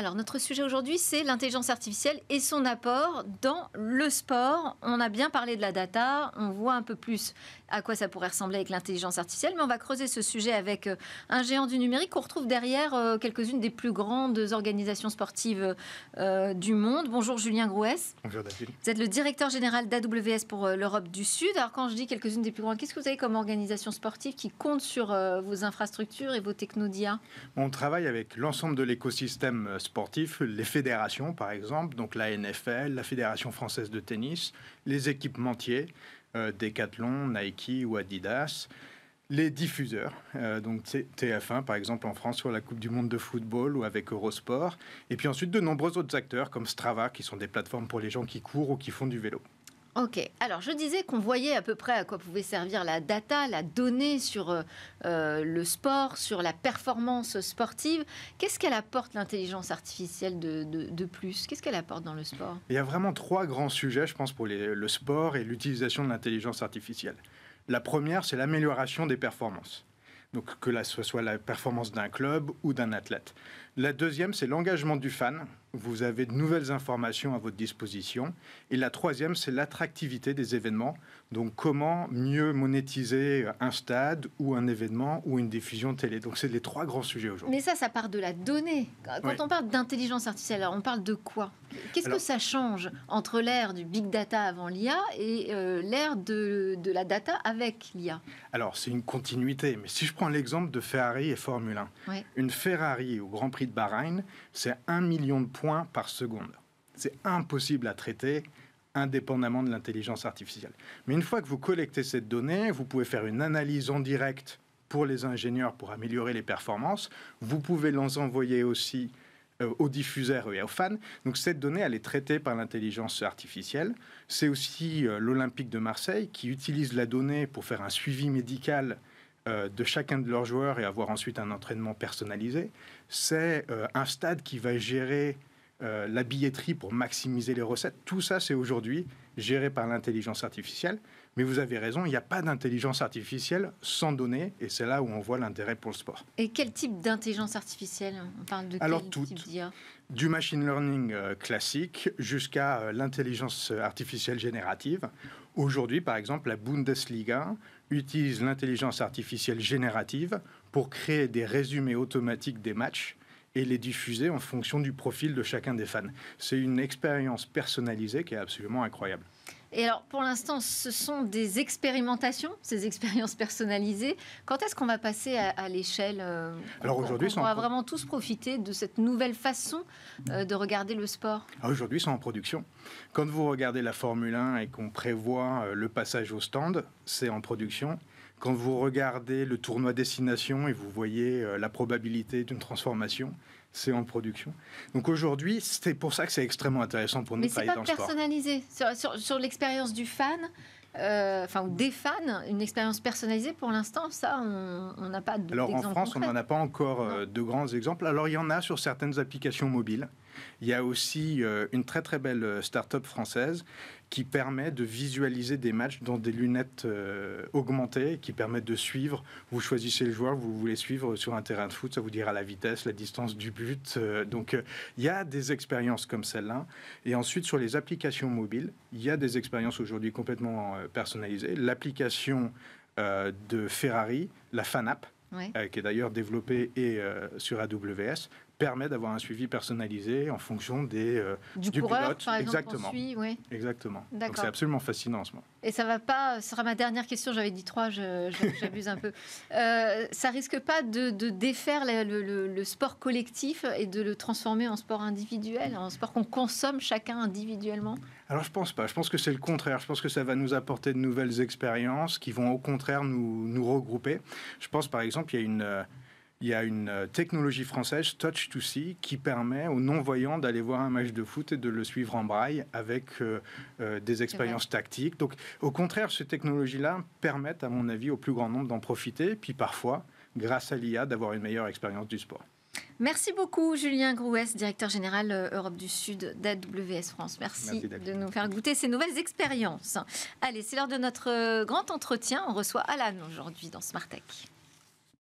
Alors, notre sujet aujourd'hui, c'est l'intelligence artificielle et son apport dans le sport. On a bien parlé de la data, on voit un peu plus à quoi ça pourrait ressembler avec l'intelligence artificielle, mais on va creuser ce sujet avec euh, un géant du numérique qu'on retrouve derrière euh, quelques-unes des plus grandes organisations sportives euh, du monde. Bonjour Julien Grouès. Bonjour David. Vous êtes le directeur général d'AWS pour l'Europe du Sud. Alors, quand je dis quelques-unes des plus grandes, qu'est-ce que vous avez comme organisation sportive qui compte sur vos infrastructures et vos technodias On travaille avec l'ensemble de l'écosystème sportif sportifs, les fédérations par exemple, donc la NFL, la Fédération française de tennis, les équipementiers, décathlon euh, Decathlon, Nike ou Adidas, les diffuseurs, euh, donc TF1 par exemple en France sur la Coupe du Monde de football ou avec Eurosport, et puis ensuite de nombreux autres acteurs comme Strava qui sont des plateformes pour les gens qui courent ou qui font du vélo. Ok, alors je disais qu'on voyait à peu près à quoi pouvait servir la data, la donnée sur euh, euh, le sport, sur la performance sportive. Qu'est-ce qu'elle apporte l'intelligence artificielle de, plus Qu'est-ce qu'elle apporte dans le sport Il y a vraiment trois grands sujets, je pense, pour le sport et l'utilisation de l'intelligence artificielle. La première, c'est l'amélioration des performances. Donc que ce soit la performance d'un club ou d'un athlète. La deuxième, c'est l'engagement du fan, vous avez de nouvelles informations à votre disposition. Et la troisième, c'est l'attractivité des événements. Donc comment mieux monétiser un stade ou un événement ou une diffusion télé. Donc c'est les trois grands sujets aujourd'hui. Mais ça, ça part de la donnée. Quand on parle d'intelligence artificielle, alors on parle de quoi Qu'est-ce que ça change entre l'ère du big data avant l'IA et euh, l'ère de, la data avec l'IA Alors c'est une continuité. Mais si je prends l'exemple de Ferrari et Formule 1, une Ferrari au Grand Prix de Bahreïn, c'est un million de points points par seconde. C'est impossible à traiter indépendamment de l'intelligence artificielle. Mais une fois que vous collectez cette donnée, vous pouvez faire une analyse en direct pour les ingénieurs pour améliorer les performances. Vous pouvez les envoyer aussi euh, aux diffuseurs et aux fans. Donc cette donnée, elle est traitée par l'intelligence artificielle. C'est aussi euh, l'Olympique de Marseille qui utilise la donnée pour faire un suivi médical euh, de chacun de leurs joueurs et avoir ensuite un entraînement personnalisé. C'est un stade qui va gérer euh, la billetterie pour maximiser les recettes. Tout ça, c'est aujourd'hui géré par l'intelligence artificielle. Mais vous avez raison, il n'y a pas d'intelligence artificielle sans données, et c'est là où on voit l'intérêt pour le sport. Et quel type d'intelligence artificielle Alors, Du machine learning euh, classique jusqu'à euh, l'intelligence artificielle générative. Aujourd'hui, par exemple, la Bundesliga utilise l'intelligence artificielle générative pour créer des résumés automatiques des matchs et les diffuser en fonction du profil de chacun des fans. C'est une expérience personnalisée qui est absolument incroyable. Et alors, pour l'instant, ce sont des expérimentations, ces expériences personnalisées. Quand est-ce qu'on va passer à, l'échelle euh, Alors aujourd'hui, on va vraiment tous profiter de cette nouvelle façon euh, de regarder le sport. Ah, aujourd'hui, c'est en production. Quand vous regardez la Formule 1 et qu'on prévoit euh, le passage au stand, c'est en production quand vous regardez le tournoi destination et vous voyez euh, la probabilité d'une transformation, c'est en production. Donc aujourd'hui, c'est pour ça que c'est extrêmement intéressant pour nous Mais c'est pas personnalisé. Sur, sur, l'expérience du fan, euh, enfin des fans, une expérience personnalisée pour l'instant, ça, on n'a pas de. Alors en France, on n'en a pas encore euh, de grands exemples. Alors il y en a sur certaines applications mobiles. Il y a aussi euh, une très très belle euh, start-up française qui permet de visualiser des matchs dans des lunettes euh, augmentées, qui permettent de suivre. Vous choisissez le joueur, vous voulez suivre sur un terrain de foot, ça vous dira la vitesse, la distance du but. donc il y a des expériences comme celle-là. Et ensuite, sur les applications mobiles, il y a des expériences aujourd'hui complètement personnalisées. L'application de Ferrari, la FANAP, qui est d'ailleurs développée et sur AWS, permet d'avoir un suivi personnalisé en fonction des, euh, du, coureur, pilote. Par exemple, Exactement. oui. Exactement. Donc c'est absolument fascinant en ce moment. Et ça va pas, euh, ce sera ma dernière question, j'avais dit trois, j'abuse un peu. Euh, ça risque pas de, défaire le, sport collectif et de le transformer en sport individuel, en sport qu'on consomme chacun individuellement Alors je pense pas, je pense que c'est le contraire. Je pense que ça va nous apporter de nouvelles expériences qui vont au contraire nous, nous regrouper. Je pense par exemple, il y a une euh, il y a une euh, technologie française, Touch to See, qui permet aux non-voyants d'aller voir un match de foot et de le suivre en braille avec euh, euh, des expériences tactiques. Donc, au contraire, ces technologies-là permettent, à mon avis, au plus grand nombre d'en profiter, puis parfois, grâce à l'IA, d'avoir une meilleure expérience du sport. Merci beaucoup, Julien Grouès, directeur général Europe du Sud d'AWS France. Merci, de nous faire goûter ces nouvelles expériences. Allez, c'est l'heure de notre grand entretien. On reçoit Alan aujourd'hui dans Smart